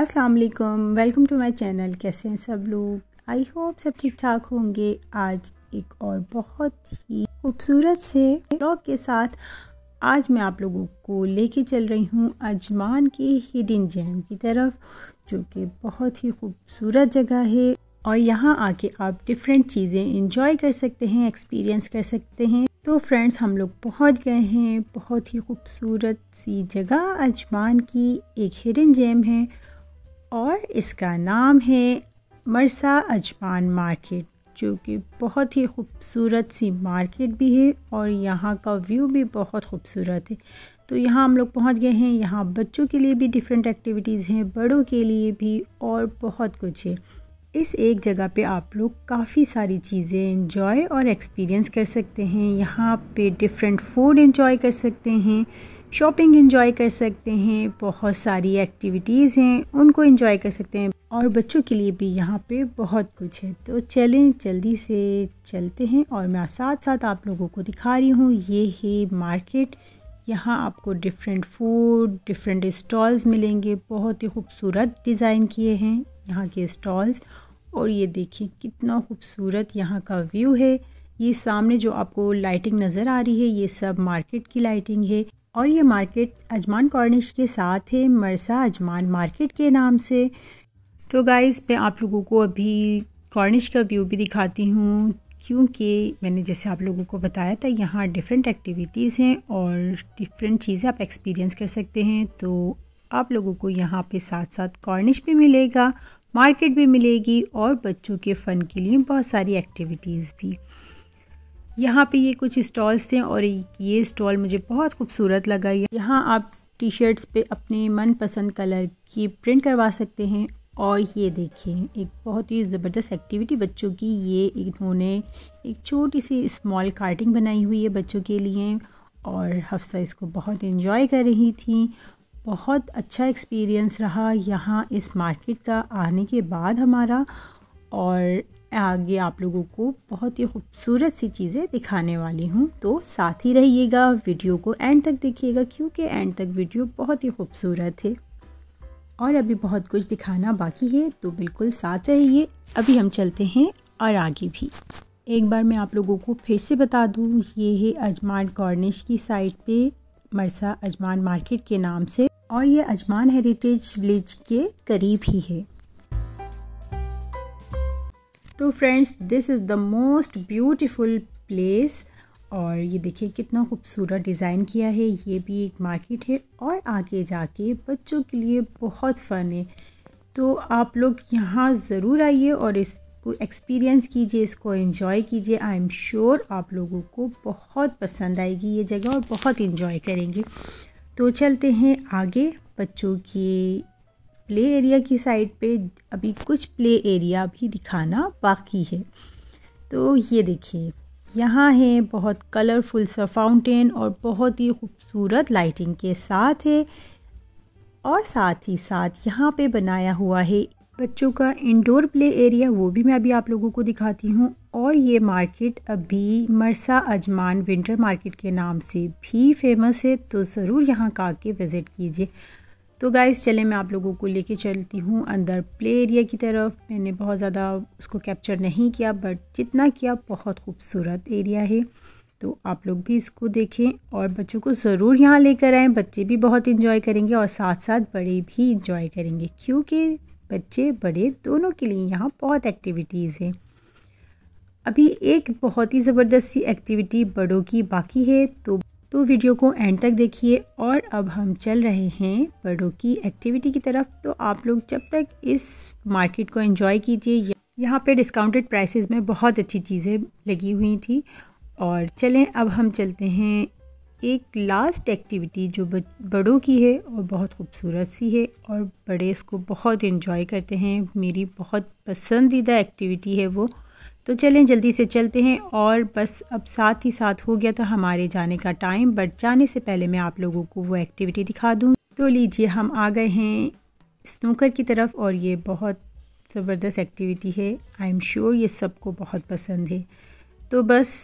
अस्सलाम वालेकुम welcome to my channel कैसे हैं सब लोग आई होप सब ठीक ठाक होंगे आज एक और बहुत ही खूबसूरत से ब्लॉग के साथ आज मैं आप लोगों को लेके चल रही हूँ अजमान के हिडन जैम की तरफ जो कि बहुत ही खूबसूरत जगह है और यहाँ आके आप डिफरेंट चीज़ें इंजॉय कर सकते हैं एक्सपीरियंस कर सकते हैं तो फ्रेंड्स हम लोग पहुँच गए हैं बहुत ही खूबसूरत सी जगह अजमान की एक हिडन जैम है और इसका नाम है मरसा अजमान मार्केट जो कि बहुत ही खूबसूरत सी मार्केट भी है और यहाँ का व्यू भी बहुत खूबसूरत है तो यहाँ हम लोग पहुँच गए हैं यहाँ बच्चों के लिए भी डिफरेंट एक्टिविटीज़ हैं बड़ों के लिए भी और बहुत कुछ है इस एक जगह पे आप लोग काफ़ी सारी चीज़ें इंजॉय और एक्सपीरियंस कर सकते हैं यहाँ पे डिफरेंट फूड इंजॉय कर सकते हैं शॉपिंग इंजॉय कर सकते हैं बहुत सारी एक्टिविटीज़ हैं उनको इंजॉय कर सकते हैं और बच्चों के लिए भी यहाँ पे बहुत कुछ है तो चलें जल्दी से चलते हैं और मैं साथ साथ आप लोगों को दिखा रही हूँ ये है मार्केट यहाँ आपको डिफरेंट फूड डिफरेंट स्टॉल्स मिलेंगे बहुत ही खूबसूरत डिज़ाइन किए हैं यहाँ के स्टॉल्स और ये देखिए कितना खूबसूरत यहाँ का व्यू है ये सामने जो आपको लाइटिंग नज़र आ रही है ये सब मार्केट की लाइटिंग है और ये मार्केट अजमान कॉर्निश के साथ है मरसा अजमान मार्केट के नाम से तो गाइस मैं आप लोगों को अभी कॉर्निश का व्यू भी दिखाती हूँ क्योंकि मैंने जैसे आप लोगों को बताया था यहाँ डिफरेंट एक्टिविटीज़ हैं और डिफरेंट चीज़ें आप एक्सपीरियंस कर सकते हैं तो आप लोगों को यहाँ पे साथ साथ कॉर्निश भी मिलेगा मार्केट भी मिलेगी और बच्चों के फ़न के लिए बहुत सारी एक्टिविटीज़ भी यहाँ पे ये कुछ स्टॉल्स थे और ये स्टॉल मुझे बहुत खूबसूरत लगा यहाँ आप टी शर्ट्स पे अपने मनपसंद कलर की प्रिंट करवा सकते हैं और ये देखें एक बहुत ही ज़बरदस्त एक्टिविटी बच्चों की ये इन्होंने एक छोटी सी स्मॉल कार्टिंग बनाई हुई है बच्चों के लिए और हफ्सा इसको बहुत इन्जॉय कर रही थी बहुत अच्छा एक्सपीरियंस रहा यहाँ इस मार्केट का आने के बाद हमारा और आगे आप लोगों को बहुत ही खूबसूरत सी चीज़ें दिखाने वाली हूँ तो साथ ही रहिएगा वीडियो को एंड तक देखिएगा क्योंकि एंड तक वीडियो बहुत ही खूबसूरत है और अभी बहुत कुछ दिखाना बाकी है तो बिल्कुल साथ रहिए अभी हम चलते हैं और आगे भी एक बार मैं आप लोगों को फिर से बता दूँ ये है अजमान कॉर्निश की साइट पर मरसा अजमान मार्केट के नाम से और ये अजमान हेरिटेज विलेज के करीब ही है तो friends this is the most beautiful place और ये देखिए कितना खूबसूरत डिज़ाइन किया है ये भी एक मार्केट है और आगे जाके बच्चों के लिए बहुत फ़न है तो आप लोग यहाँ ज़रूर आइए और इसको एक्सपीरियंस कीजिए इसको एंजॉय कीजिए आई एम श्योर आप लोगों को बहुत पसंद आएगी ये जगह और बहुत इन्जॉय करेंगे तो चलते हैं आगे बच्चों की प्ले एरिया की साइड पे अभी कुछ प्ले एरिया भी दिखाना बाकी है तो ये देखिए यहाँ है बहुत कलरफुल सा फाउंटेन और बहुत ही खूबसूरत लाइटिंग के साथ है और साथ ही साथ यहाँ पे बनाया हुआ है बच्चों का इंडोर प्ले एरिया वो भी मैं अभी आप लोगों को दिखाती हूँ और ये मार्केट अभी मरसा अजमान विंटर मार्केट के नाम से भी फेमस है तो ज़रूर यहाँ का आके विज़िट कीजिए तो गाइस चले मैं आप लोगों को लेके चलती हूँ अंदर प्ले एरिया की तरफ मैंने बहुत ज़्यादा उसको कैप्चर नहीं किया बट जितना किया बहुत खूबसूरत एरिया है तो आप लोग भी इसको देखें और बच्चों को ज़रूर यहाँ लेकर आएँ बच्चे भी बहुत इन्जॉय करेंगे और साथ साथ बड़े भी इंजॉय करेंगे क्योंकि बच्चे बड़े दोनों के लिए यहाँ बहुत एक्टिविटीज़ हैं अभी एक बहुत ही ज़बरदस्ती एक्टिविटी बड़ों की बाकी है तो तो वीडियो को एंड तक देखिए और अब हम चल रहे हैं बड़ों की एक्टिविटी की तरफ तो आप लोग जब तक इस मार्केट को एंजॉय कीजिए यहाँ पे डिस्काउंटेड प्राइसेस में बहुत अच्छी चीज़ें लगी हुई थी और चलें अब हम चलते हैं एक लास्ट एक्टिविटी जो बड़ों की है और बहुत खूबसूरत सी है और बड़े इसको बहुत इन्जॉय करते हैं मेरी बहुत पसंदीदा एक्टिविटी है वो तो चलें जल्दी से चलते हैं और बस अब साथ ही साथ हो गया था हमारे जाने का टाइम बट जाने से पहले मैं आप लोगों को वो एक्टिविटी दिखा दूँ तो लीजिए हम आ गए हैं स्नूकर की तरफ और ये बहुत ज़बरदस्त एक्टिविटी है आई एम श्योर ये सबको बहुत पसंद है तो बस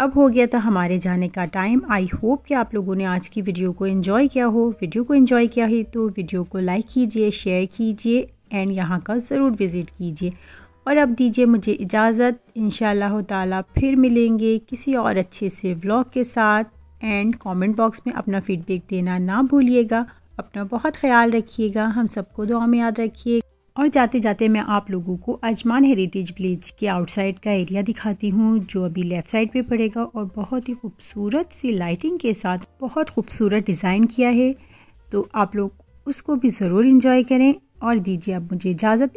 अब हो गया था हमारे जाने का टाइम आई होप कि आप लोगों ने आज की वीडियो को एंजॉय किया हो वीडियो को एंजॉय किया है तो वीडियो को लाइक कीजिए शेयर कीजिए एंड यहाँ का ज़रूर विज़िट कीजिए और अब दीजिए मुझे इजाज़त इन ताला फिर मिलेंगे किसी और अच्छे से व्लॉग के साथ एंड कमेंट बॉक्स में अपना फ़ीडबैक देना ना भूलिएगा अपना बहुत ख्याल रखिएगा हम सबको दुआ में याद रखिए और जाते जाते मैं आप लोगों को अजमान हेरिटेज विलेज के आउटसाइड का एरिया दिखाती हूँ जो अभी लेफ़्ट साइड पे पड़ेगा और बहुत ही खूबसूरत सी लाइटिंग के साथ बहुत खूबसूरत डिज़ाइन किया है तो आप लोग उसको भी ज़रूर इंजॉय करें और दीजिए अब मुझे इजाज़त